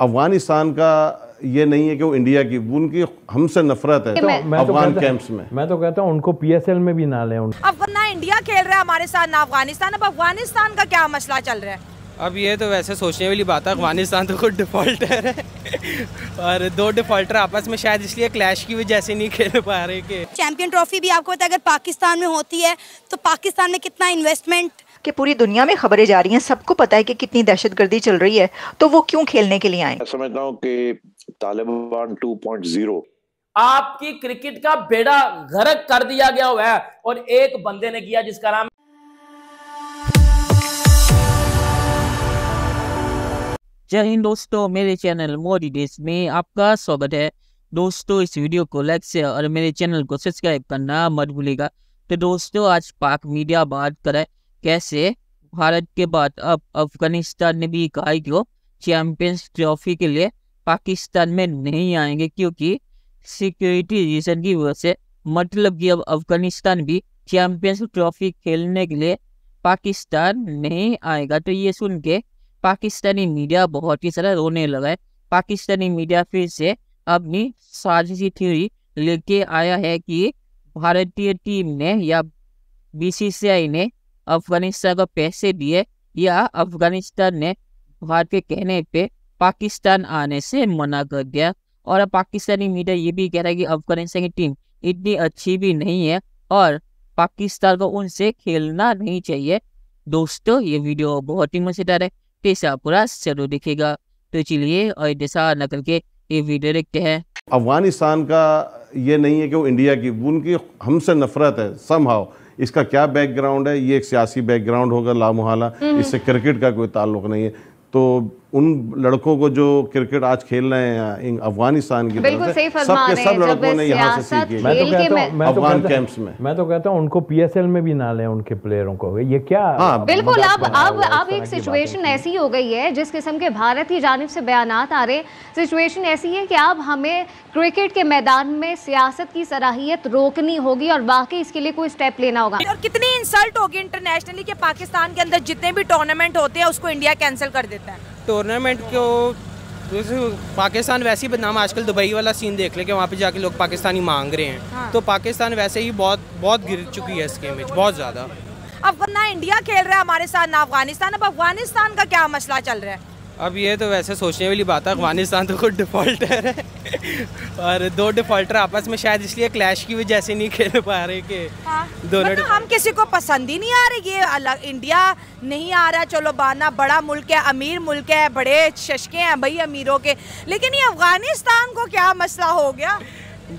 अफगानिस्तान का ये नहीं है कि वो इंडिया की उनकी हमसे नफरत है तो, मैं अफगान तो कैंप्स में मैं तो कहता हूँ उनको पीएसएल में भी ना लें अब ना इंडिया खेल रहा है हमारे साथ ना अफगानिस्तान अब अफगानिस्तान का क्या मसला चल रहा है अब ये तो वैसे सोचने वाली बात है अफगानिस्तान तो खुद डिफॉल्टर है और दो डिफॉल्टर आपस में शायद इसलिए क्लैश की वजह से नहीं खेल पा रहे के चैंपियन ट्रॉफी भी आपको पता है अगर पाकिस्तान में होती है तो पाकिस्तान में कितना इन्वेस्टमेंट कि पूरी दुनिया में खबरें जा रही हैं सबको पता है कि कितनी दहशतगर्दी चल रही है तो वो क्यों खेलने के लिए आए समझता हूँ कि तालिबान 2.0 आपकी क्रिकेट का बेड़ा गरक कर दिया गया हुआ है और एक बंदे ने किया जिसका नाम जय दोस्तों मेरे चैनल मोदी देश में आपका स्वागत है दोस्तों इस वीडियो को लाइक से और मेरे चैनल को सब्सक्राइब करना मत भूलिएगा तो दोस्तों आज पाक मीडिया बात करे कैसे भारत के बाद अब अफगानिस्तान ने भी कहा कि वो चैंपियंस ट्रॉफी के लिए पाकिस्तान में नहीं आएंगे क्योंकि सिक्योरिटी रीजन की वजह से मतलब कि अब अफगानिस्तान भी चैंपियंस ट्रॉफी खेलने के लिए पाकिस्तान नहीं आएगा तो ये सुन के पाकिस्तानी मीडिया बहुत ही सारा रोने लगा है पाकिस्तानी मीडिया फिर से अपनी साजिशी थ्योरी लेके आया है कि भारतीय टीम ने या बीसीसीआई ने अफगानिस्तान को पैसे दिए या अफगानिस्तान ने भारत के कहने पे पाकिस्तान आने से मना कर दिया और पाकिस्तानी मीडिया ये भी कह रहा है कि अफगानिस्तान की टीम इतनी अच्छी भी नहीं है और पाकिस्तान को उनसे खेलना नहीं चाहिए दोस्तों ये वीडियो बहुत ही मजेदार है पैसा पूरा जरूर दिखेगा तो चलिए और जैसा न करके ये वीडियो देखते हैं अफगानिस्तान का ये नहीं है कि वो इंडिया की उनकी हमसे नफरत है समहाव इसका क्या बैकग्राउंड है ये एक सियासी बैकग्राउंड होगा लामोहला हम्म। इससे क्रिकेट का कोई ताल्लुक नहीं है तो उन लड़कों को जो क्रिकेट आज खेल रहे हैं अफगानिस्तान की तरफ से के सब लड़कों ने यहाँ से सीखी मैं तो कहता हूँ तो अफगान कैंप्स में मैं तो कहता हूँ उनको पीएसएल में भी ना लें उनके प्लेयरों को ये क्या हाँ, बिल्कुल अब अब अब एक सिचुएशन ऐसी हो गई है जिस किस्म के भारत की जानब से बयान आ रहे सिचुएशन ऐसी है कि अब हमें क्रिकेट के मैदान में सियासत की सराहियत रोकनी होगी और बाकी इसके लिए कोई स्टेप लेना होगा और कितनी इंसल्ट होगी इंटरनेशनली के पाकिस्तान के अंदर जितने भी टूर्नामेंट होते हैं उसको इंडिया कैंसिल कर देता है टूर्नामेंट को पाकिस्तान वैसे ही बदनाम आजकल दुबई वाला सीन देख ले कि वहाँ पे जाके लोग पाकिस्तानी मांग रहे हैं हाँ। तो पाकिस्तान वैसे ही बहुत बहुत गिर चुकी है इसके में बहुत ज़्यादा अब ना इंडिया खेल रहा है हमारे साथ ना अफगानिस्तान अब अफगानिस्तान का क्या मसला चल रहा है अब ये तो वैसे सोचने वाली बात है अफगानिस्तान तो खुद डिफॉल्टर है और दो डिफॉल्टर आपस में शायद इसलिए क्लैश की वजह से नहीं खेल पा रहे कि हाँ। दोनों मतलब हम किसी को पसंद ही नहीं आ रही ये अलग इंडिया नहीं आ रहा चलो बाना बड़ा मुल्क है अमीर मुल्क है बड़े शशके हैं भाई अमीरों के लेकिन ये अफगानिस्तान को क्या मसला हो गया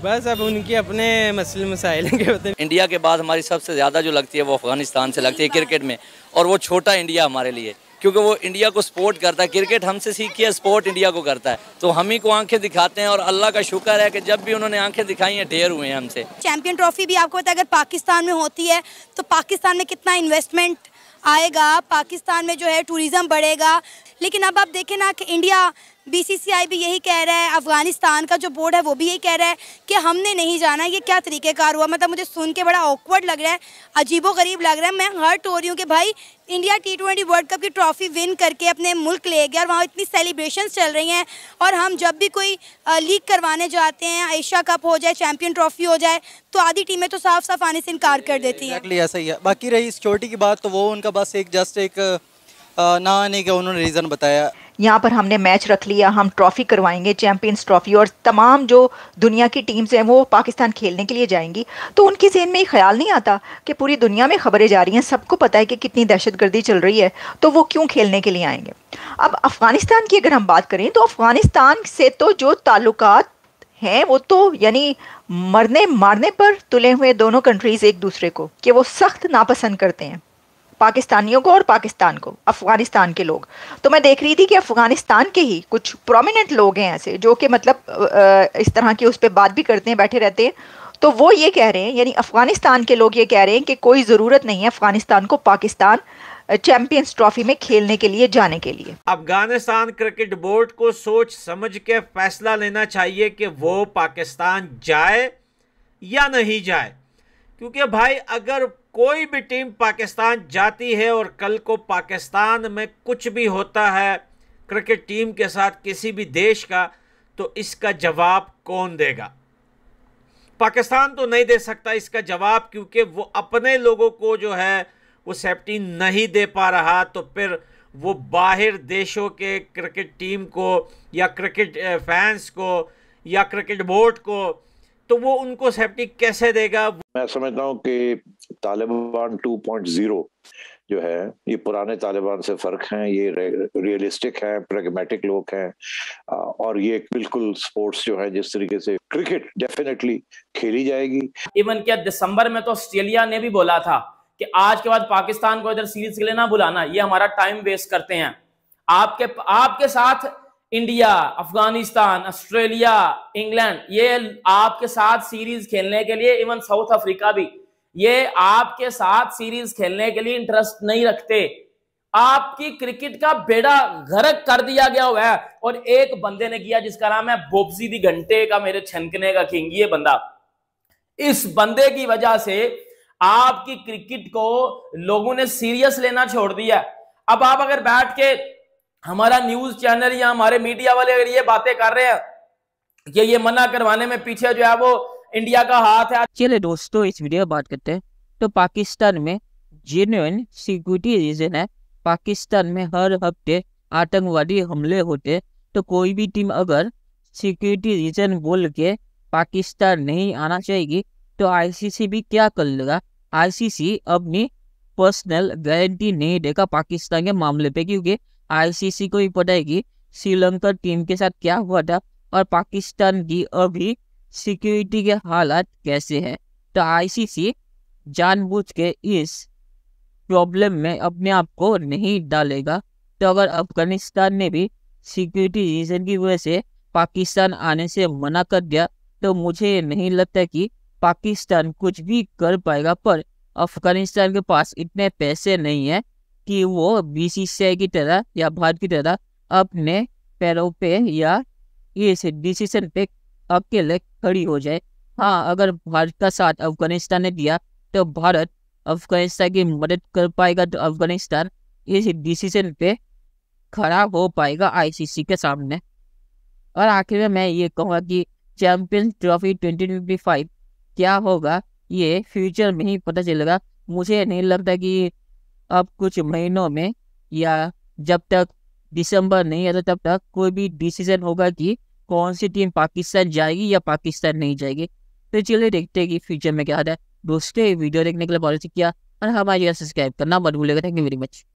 बस अब उनके अपने मसले मसाइल के होते हैं इंडिया के बाद हमारी सबसे ज़्यादा जो लगती है वो अफगानिस्तान से लगती है क्रिकेट में और वो छोटा इंडिया हमारे लिए क्योंकि वो इंडिया को सपोर्ट करता है क्रिकेट हमसे सीखी है सपोर्ट इंडिया को करता है तो हम ही को आंखें दिखाते हैं और अल्लाह का शुक्र है कि जब भी उन्होंने आंखें दिखाई हैं ढेर हुए हैं हमसे चैंपियन ट्रॉफी भी आपको पता है अगर पाकिस्तान में होती है तो पाकिस्तान में कितना इन्वेस्टमेंट आएगा पाकिस्तान में जो है टूरिज़्म बढ़ेगा लेकिन अब आप देखें ना कि इंडिया बीसीसीआई भी यही कह रहा है अफगानिस्तान का जो बोर्ड है वो भी यही कह रहा है कि हमने नहीं जाना ये क्या तरीक़ेकार हुआ मतलब मुझे सुन के बड़ा ऑकवर्ड लग रहा है अजीबो गरीब लग रहा है मैं हर्ट हो रही हूँ कि भाई India T twenty World Cup की ट्रॉफी विन करके अपने मुल्क ले गया और वहाँ इतनी सेलिब्रेशन चल रही हैं और हम जब भी कोई लीग करवाने जाते हैं एशिया कप हो जाए चैम्पियन ट्रॉफी हो जाए तो आधी टीमें तो साफ साफ आने से इनकार कर देती हैं ऐसा ही है बाकी रही सिक्योरिटी की बात तो वो उनका बस एक जस्ट एक ना आने का उन्होंने रीज़न बताया यहाँ पर हमने मैच रख लिया हम ट्रॉफ़ी करवाएंगे चैम्पियंस ट्रॉफ़ी और तमाम जो दुनिया की टीम्स हैं वो पाकिस्तान खेलने के लिए जाएंगी तो उनके जहन में ये ख्याल नहीं आता कि पूरी दुनिया में खबरें जा रही हैं सबको पता है कि कितनी दहशतगर्दी चल रही है तो वो क्यों खेलने के लिए आएंगे अब अफ़गानिस्तान की अगर हम बात करें तो अफ़गानिस्तान से तो जो ताल्लुक हैं वो तो यानी मरने मारने पर तुले हुए दोनों कंट्रीज़ एक दूसरे को कि वो सख्त नापसंद करते हैं पाकिस्तानियों को और पाकिस्तान को अफ़गानिस्तान के लोग तो मैं देख रही थी कि अफ़गानिस्तान के ही कुछ प्रोमिनेंट लोग हैं ऐसे जो कि मतलब इस तरह की उस पर बात भी करते हैं बैठे रहते हैं तो वो ये कह रहे हैं यानी अफ़गानिस्तान के लोग ये कह रहे हैं कि कोई ज़रूरत नहीं है अफ़गानिस्तान को पाकिस्तान चैंपियंस ट्रॉफी में खेलने के लिए जाने के लिए अफगानिस्तान क्रिकेट बोर्ड को सोच समझ के फैसला लेना चाहिए कि वो पाकिस्तान जाए या नहीं जाए क्योंकि भाई अगर कोई भी टीम पाकिस्तान जाती है और कल को पाकिस्तान में कुछ भी होता है क्रिकेट टीम के साथ किसी भी देश का तो इसका जवाब कौन देगा पाकिस्तान तो नहीं दे सकता इसका जवाब क्योंकि वो अपने लोगों को जो है वो सेफ्टी नहीं दे पा रहा तो फिर वो बाहर देशों के क्रिकेट टीम को या क्रिकेट फैंस को या क्रिकेट बोर्ड को तो वो उनको सेफ्टी कैसे देगा मैं समझता हूँ कि तालिबान 2.0 जो है ये पुराने तालिबान से फ़र्क है ये रियलिस्टिक है प्रेगमेटिक लोग हैं और ये बिल्कुल स्पोर्ट्स जो है जिस तरीके से क्रिकेट डेफिनेटली खेली जाएगी इवन क्या दिसंबर में तो ऑस्ट्रेलिया ने भी बोला था कि आज के बाद पाकिस्तान को इधर सीरीज के लिए ना बुलाना ये हमारा टाइम वेस्ट करते हैं आपके आपके साथ इंडिया अफगानिस्तान ऑस्ट्रेलिया इंग्लैंड ये आपके साथ सीरीज खेलने के लिए इवन साउथ अफ्रीका भी ये आपके साथ सीरीज खेलने के लिए इंटरेस्ट नहीं रखते आपकी क्रिकेट का बेड़ा गरक कर दिया गया हुआ है और एक बंदे ने किया जिसका नाम है बोबजी दी घंटे का मेरे छनकने का किंग ये बंदा इस बंदे की वजह से आपकी क्रिकेट को लोगों ने सीरियस लेना छोड़ दिया अब आप अगर बैठ के हमारा न्यूज चैनल या हमारे मीडिया वाले अगर ये बातें कर रहे हैं कि ये मना करवाने में पीछे जो है वो इंडिया का हाथ है चलिए दोस्तों इस वीडियो में बात करते हैं तो पाकिस्तान में जेन्यून सिक्योरिटी रीजन है पाकिस्तान में हर हफ्ते आतंकवादी हमले होते तो कोई भी टीम अगर सिक्योरिटी रीजन बोल के पाकिस्तान नहीं आना चाहेगी तो आईसीसी भी क्या कर लेगा आईसीसी अपनी पर्सनल गारंटी नहीं देगा पाकिस्तान के मामले पे क्योंकि आईसीसी को भी पता है कि श्रीलंका टीम के साथ क्या हुआ था और पाकिस्तान की अभी सिक्योरिटी के हालात कैसे हैं तो आईसीसी जानबूझ के इस प्रॉब्लम में अपने आप को नहीं डालेगा तो अगर अफगानिस्तान ने भी सिक्योरिटी रीजन की वजह से पाकिस्तान आने से मना कर दिया तो मुझे नहीं लगता कि पाकिस्तान कुछ भी कर पाएगा पर अफगानिस्तान के पास इतने पैसे नहीं है कि वो बी की तरह या भारत की तरह अपने पैरों पे या इस डिसीजन पे आपके खड़ी हो जाए हाँ अगर भारत का साथ अफगानिस्तान ने दिया तो भारत अफगानिस्तान की मदद कर पाएगा तो अफगानिस्तान इस डिसीजन पे खड़ा हो पाएगा आईसीसी के सामने और आखिर में मैं ये कहूँगा कि Champions Trophy twenty twenty five क्या होगा ये फ्यूचर में ही पता चलेगा मुझे नहीं लगता कि अब कुछ महीनों में या जब तक दिसंबर नहीं आता तब तक कोई भी डिसीजन होगा कि कौन सी टीम पाकिस्तान जाएगी या पाकिस्तान नहीं जाएगी तो चलिए देखते हैं कि फ्यूचर में क्या होता है दोस्तों वीडियो देखने के लिए पॉलिसी अच्छा किया और हमारे सब्सक्राइब करना मत भूलेगा थैंक यू वेरी मच